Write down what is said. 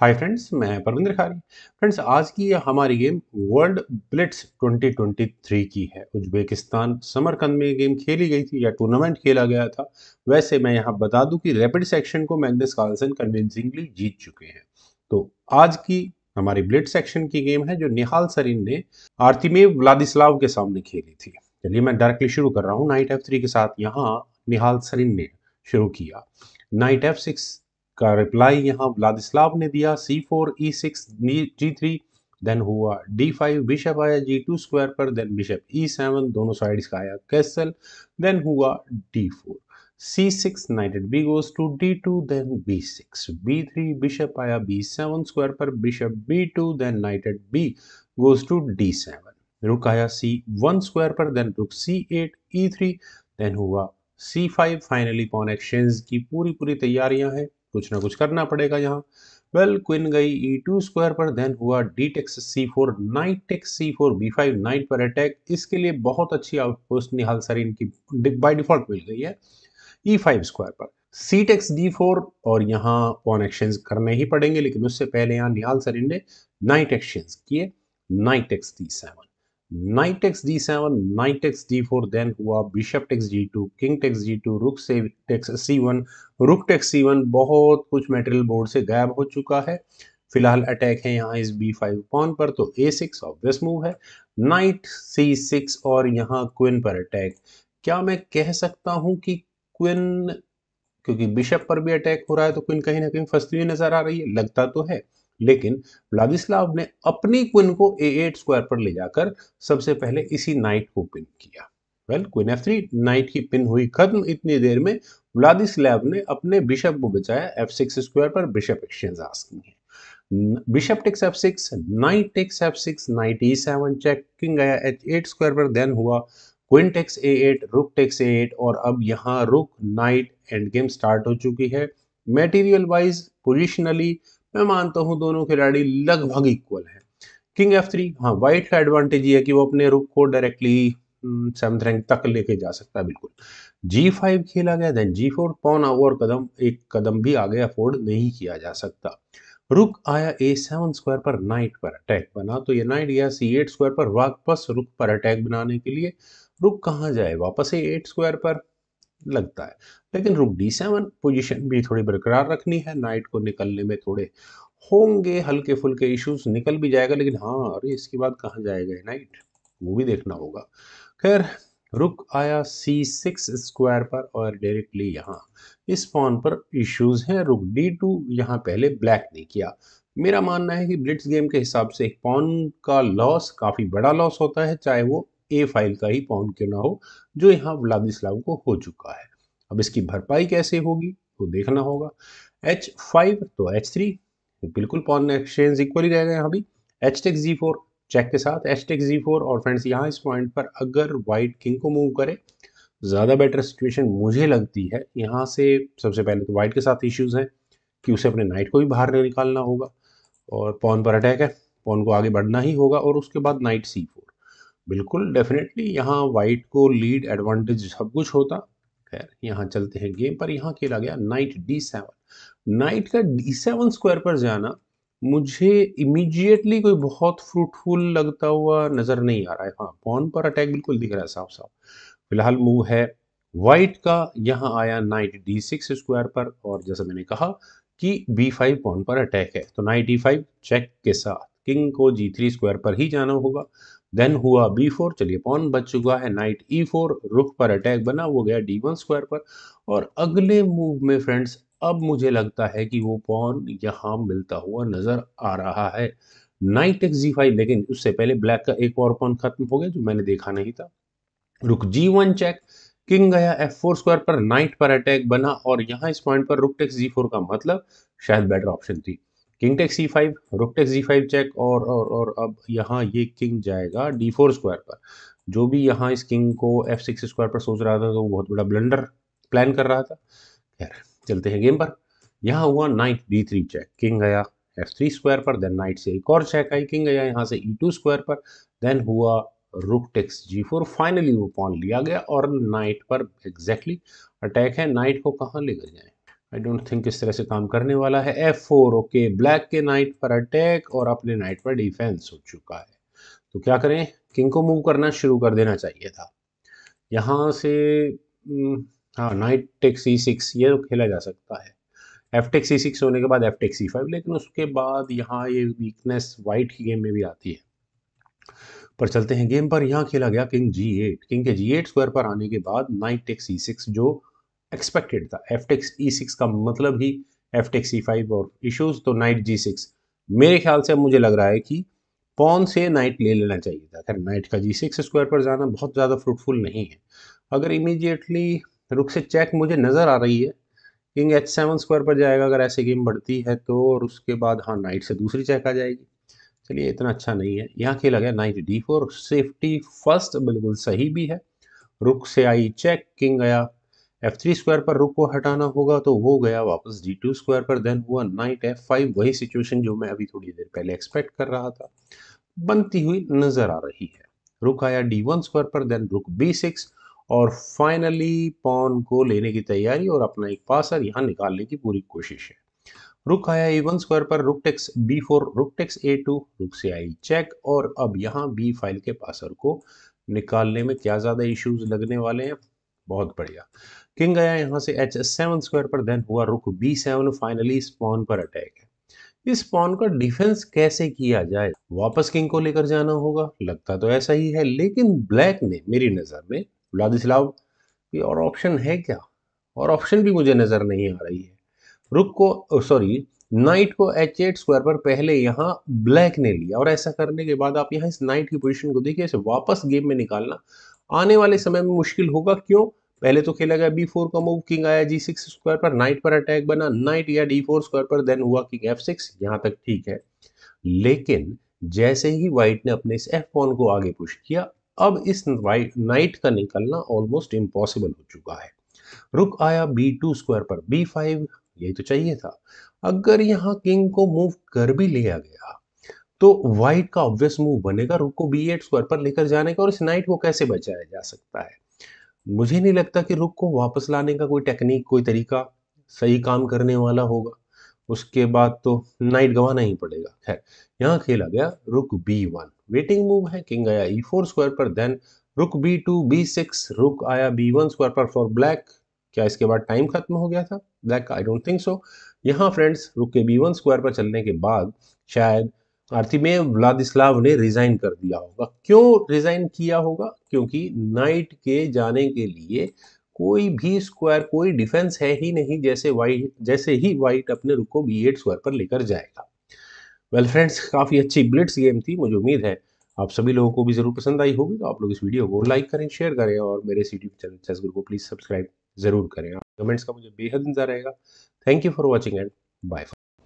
hi friends मैं परविंद्र खारी friends आज की हमारी गेम वर्ल्ड ब्लिट्स 2023 की है उज्बेकिस्तान समरकंद में गेम खेली गई थी या टूर्नामेंट खेला गया था वैसे मैं यहाँ बता दूं कि रैपिड सेक्शन को मैग्नस कार्लसन कन्विंसिंगली जीत चुके हैं तो आज की हमारी ब्लिट सेक्शन की गेम है जो निहाल सरीन ने आर्तिमेव व्लादिस्लाव के सामने खेली थी चलिए मैं डायरेक्टली शुरू कर रहा हूँ नाइट एफ थ्री के साथ यहाँ निहाल सरीन ने शुरू किया नाइट एफ सिक्स का रिप्लाई यहाँ व्लादिस्लाव ने दिया c four e six g three then हुआ डी फाइव बिशप आया जी टू स्क्वायर पर देन बिशप ई सेवन दोनों साइड का आया कैसल देन हुआ d four c six knighted b goes to d two then b six b three bishop आया b seven square पर bishop b two then knighted b goes to D seven rook आया c one square पर then rook c eight e three then हुआ c five finally pawn exchange की पूरी पूरी तैयारियां हैं कुछ ना कुछ करना पड़ेगा यहाँ वेल क्विन गई ई टू स्क्वायर पर देन हुआ d takes c four knight takes c four b five knight पर अटैक इसके लिए बहुत अच्छी आउटपोस्ट निहाल सरीन की बाई डिफॉल्ट मिल गई है ई फाइव स्क्वायर पर सी टेक्स डी फोर और यहाँ पॉन एक्सचेंज करने ही पड़ेंगे लेकिन उससे पहले यहाँ निहाल सरीन ने नाइट एक्सचेंज किए knight x d seven knight x d seven knight x d four then हुआ bishop takes g two king takes g two rook से takes c one rook takes c one बहुत कुछ material board से गायब हो चुका है फिलहाल अटैक है यहाँ इस बी फाइव पॉन पर तो ए सिक्स ऑब्वियस मूव है नाइट सी सिक्स और यहाँ क्विन पर अटैक क्या मैं कह सकता हूँ कि क्विन क्योंकि बिशप पर भी अटैक हो रहा है तो क्विन कहीं ना कहीं फंसती हुई नजर आ रही है लगता तो है लेकिन व्लादिस्लाव ने अपनी क्विन को ए एट स्क्वायर पर ले जाकर सबसे पहले इसी नाइट को पिन किया well queen f three knight की पिन हुई खत्म इतनी देर में व्लादिस्लाव ने अपने बिशप को बचाया एफ सिक्स स्क्वायर पर बिशप एक्सचेंज आज की है bishop takes f six knight takes f six knight e seven check king गया एच एट स्क्वायर पर देन हुआ queen takes a eight rook takes a eight और अब यहाँ रुक नाइट एंड गेम स्टार्ट हो चुकी है मेटीरियल वाइज पोजिशनली मैं मानता हूं दोनों खिलाड़ी लगभग इक्वल हैं किंग एफ थ्री हाँ वाइट का एडवांटेज ये है कि वो अपने रुख को डायरेक्टली सेवंथ रैंक तक लेके जा सकता है बिल्कुल जी फाइव खेला गया देन जी फोर पौन और कदम एक कदम भी आगे अफोर्ड नहीं किया जा सकता रुक आया ए सेवन स्क्वायर पर नाइट पर अटैक बना तो ये नाइट या सी एट स्क्वायर पर वापस रुक पर अटैक बनाने के लिए रुक कहाँ जाए वापस ए एट स्क्वायर पर लगता है लेकिन रुक डी सेवन पोजिशन भी थोड़ी बरकरार रखनी है नाइट को निकलने में थोड़े होंगे हल्के फुल्के इश्यूज निकल भी जाएगा लेकिन हाँ अरे इसके बाद कहाँ जाएगा नाइट वो भी देखना होगा खैर रुक आया सी सिक्स स्क्वायर पर और डायरेक्टली यहाँ इस पॉन पर इश्यूज हैं रुक डी टू यहाँ पहले ब्लैक ने किया मेरा मानना है कि ब्लिट्स गेम के हिसाब से एक पॉन का लॉस काफ़ी बड़ा लॉस होता है चाहे वो ए फाइल का ही पाउंड क्यों ना हो जो यहाँ व्लादिस्लाव को हो चुका है अब इसकी भरपाई कैसे होगी तो देखना होगा एच फाइव तो एच थ्री बिल्कुल पॉन एक्सचेंज इक्वल ही रहेगा यहाँ भी h takes g four check के साथ एच टेक्स जी फोर और फ्रेंड्स यहाँ इस पॉइंट पर अगर वाइट किंग को मूव करे ज़्यादा बेटर सिचुएशन मुझे लगती है यहाँ से सबसे पहले तो वाइट के साथ इश्यूज़ हैं कि उसे अपने नाइट को भी बाहर निकालना होगा और पॉन पर अटैक है पॉन को आगे बढ़ना ही होगा और उसके बाद नाइट सी बिल्कुल डेफिनेटली यहाँ वाइट को लीड एडवांटेज सब कुछ होता खैर यहाँ चलते हैं गेम पर यहाँ खेला गया नाइट डी सेवन नाइट का डी सेवन स्क्वायर पर जाना मुझे इमीडिएटली कोई बहुत फ्रूटफुल लगता हुआ नज़र नहीं आ रहा है हाँ पॉन पर अटैक बिल्कुल दिख रहा है साफ साफ फिलहाल मूव है वाइट का यहाँ आया नाइट डी सिक्स स्क्वायर पर और जैसा मैंने कहा कि बी फाइव पॉन पर अटैक है तो नाइट डी फाइव चेक के साथ किंग को जी थ्री स्क्वायर पर ही जाना होगा देन हुआ बी फोर चलिए पॉन बच चुका है नाइट ई फोर रुख पर अटैक बना वो गया डी वन स्क्वायर पर और अगले मूव में फ्रेंड्स अब मुझे लगता है कि वो पॉन यहाँ मिलता हुआ नजर आ रहा है नाइट एक्स जी फाइव लेकिन उससे पहले ब्लैक का एक और पॉन खत्म हो गया जो मैंने देखा नहीं था rook g one check king गया एफ फोर स्क्वायर पर नाइट पर अटैक बना और यहाँ इस पॉइंट पर रुक टेक्स जी फोर का मतलब शायद बेटर ऑप्शन थी king take c five rook take g five check और और और अब यहाँ ये किंग जाएगा डी फोर स्क्वायर पर जो भी यहाँ इस किंग को एफ सिक्स स्क्वायर पर सोच रहा था तो वो बहुत बड़ा ब्लंडर प्लान कर रहा था खैर चलते हैं गेम पर यहाँ हुआ knight d three check king गया एफ थ्री स्क्वायर पर देन नाइट से एक और चेक आई किंग गया यहाँ से ई टू स्क्वायर पर देन हुआ rook takes g four finally वो पॉन लिया गया और नाइट पर एग्जैक्टली exactly अटैक है नाइट को कहाँ लेकर जाए आई डोंट थिंक इस तरह से काम करने वाला है एफ फोर ओके ब्लैक के नाइट पर अटैक और अपने नाइट पर डिफेंस हो चुका है तो क्या करें किंग को मूव करना शुरू कर देना चाहिए था यहाँ से हम्म, हाँ नाइट टेक सी सिक्स ये तो खेला जा सकता है एफ टेक सी सिक्स होने के बाद एफ टेक सी फाइव लेकिन उसके बाद यहाँ ये वीकनेस वाइट की गेम में भी आती है पर चलते हैं गेम पर यहाँ खेला गया किंग जी एट किंग के जी एट स्क्वायर पर आने के बाद नाइट टेक सी सिक्स जो एक्सपेक्टेड था एफ टेक्स ई सिक्स का मतलब ही एफ टेक्स ई फाइव और इशूज़ तो नाइट जी सिक्स मेरे ख्याल से मुझे लग रहा है कि पॉन से नाइट ले लेना चाहिए था खैर नाइट का जी सिक्स स्क्वायर पर जाना बहुत ज़्यादा फ्रूटफुल नहीं है अगर इमीडिएटली रुक से चेक मुझे नज़र आ रही है किंग एच सेवन स्क्वायर पर जाएगा अगर ऐसे गेम बढ़ती है तो और उसके बाद हाँ नाइट से दूसरी चेक आ जाएगी चलिए इतना अच्छा नहीं है यहाँ खेला गया knight d four safety first बिल्कुल सही भी है रुक से आई चेक किंग गया एफ थ्री स्क्वायर पर रुक को हटाना होगा तो वो गया वापस डी टू स्क्वायर पर देन हुआ नाइट एफ फाइव वही सिचुएशन जो मैं अभी थोड़ी देर पहले एक्सपेक्ट कर रहा था बनती हुई नजर आ रही है रुक आया डी वन स्क्वायर पर देन रुक बी सिक्स और फाइनली पॉन को लेने की तैयारी और अपना एक पासर यहाँ निकालने की पूरी कोशिश है रुक आया ए वन स्क्वायर पर rook takes b four rook takes a two rook से आई चेक और अब यहाँ बी फाइल के पासर को निकालने में क्या ज़्यादा इश्यूज लगने वाले हैं बहुत बढ़िया किंग गया यहाँ से एच सेवन स्क्वायर पर देन हुआ रुक बी सेवन फाइनली स्पॉन पर अटैक है इस स्पॉन का डिफेंस कैसे किया जाए वापस किंग को लेकर जाना होगा लगता तो ऐसा ही है लेकिन ब्लैक ने मेरी नज़र में व्लादिस्लाव की और ऑप्शन है क्या और ऑप्शन भी मुझे नज़र नहीं आ रही है रुक को सॉरी नाइट को एच एट स्क्वायर पर पहले यहाँ ब्लैक ने लिया और ऐसा करने के बाद आप यहाँ इस नाइट की पोजिशन को देखिए इसे वापस गेम में निकालना आने वाले समय में मुश्किल होगा क्यों पहले तो खेला गया बी फोर का मूव किंग आया जी सिक्स स्क्वायर पर नाइट पर अटैक बना नाइट या डी फोर स्क्वायर पर देन हुआ किंग एफ सिक्स यहाँ तक ठीक है लेकिन जैसे ही वाइट ने अपने इस एफ पॉन को आगे पुश किया अब इस नाइट का निकलना ऑलमोस्ट इम्पॉसिबल हो चुका है रुक आया बी टू स्क्वायर पर बी फाइव यही तो चाहिए था अगर यहाँ किंग को मूव कर भी लिया गया तो व्हाइट का ऑब्वियस मूव बनेगा रुक को बी एट स्क्वायर पर लेकर जाने का और इस नाइट को कैसे बचाया जा सकता है मुझे नहीं लगता कि रुख को वापस लाने का कोई टेक्निक कोई तरीका सही काम करने वाला होगा उसके बाद तो नाइट गंवाना ही पड़ेगा खैर यहाँ खेला गया rook b one waiting move है किंग आया ई फोर स्क्वायर पर then rook b two b six rook आया बी वन स्क्वायर पर फॉर ब्लैक क्या इसके बाद टाइम खत्म हो गया था black I don't think so यहाँ फ्रेंड्स रुक के बी वन स्क्वायर पर चलने के बाद शायद अर्थी में व्लादिस्लाव ने रिजाइन कर दिया होगा क्यों रिजाइन किया होगा क्योंकि नाइट के जाने के लिए कोई भी स्क्वायर कोई डिफेंस है ही नहीं जैसे वाइट जैसे ही वाइट अपने रुख को बी एट स्क्वायर पर लेकर जाएगा वेल फ्रेंड्स काफ़ी अच्छी ब्लिट्स गेम थी मुझे उम्मीद है आप सभी लोगों को भी जरूर पसंद आई होगी तो आप लोग इस वीडियो को लाइक करें शेयर करें और मेरे यूट्यूब चैनल चेस गुरु को प्लीज़ सब्सक्राइब जरूर करें कमेंट्स का मुझे बेहद इंतजार रहेगा thank you for watching and bye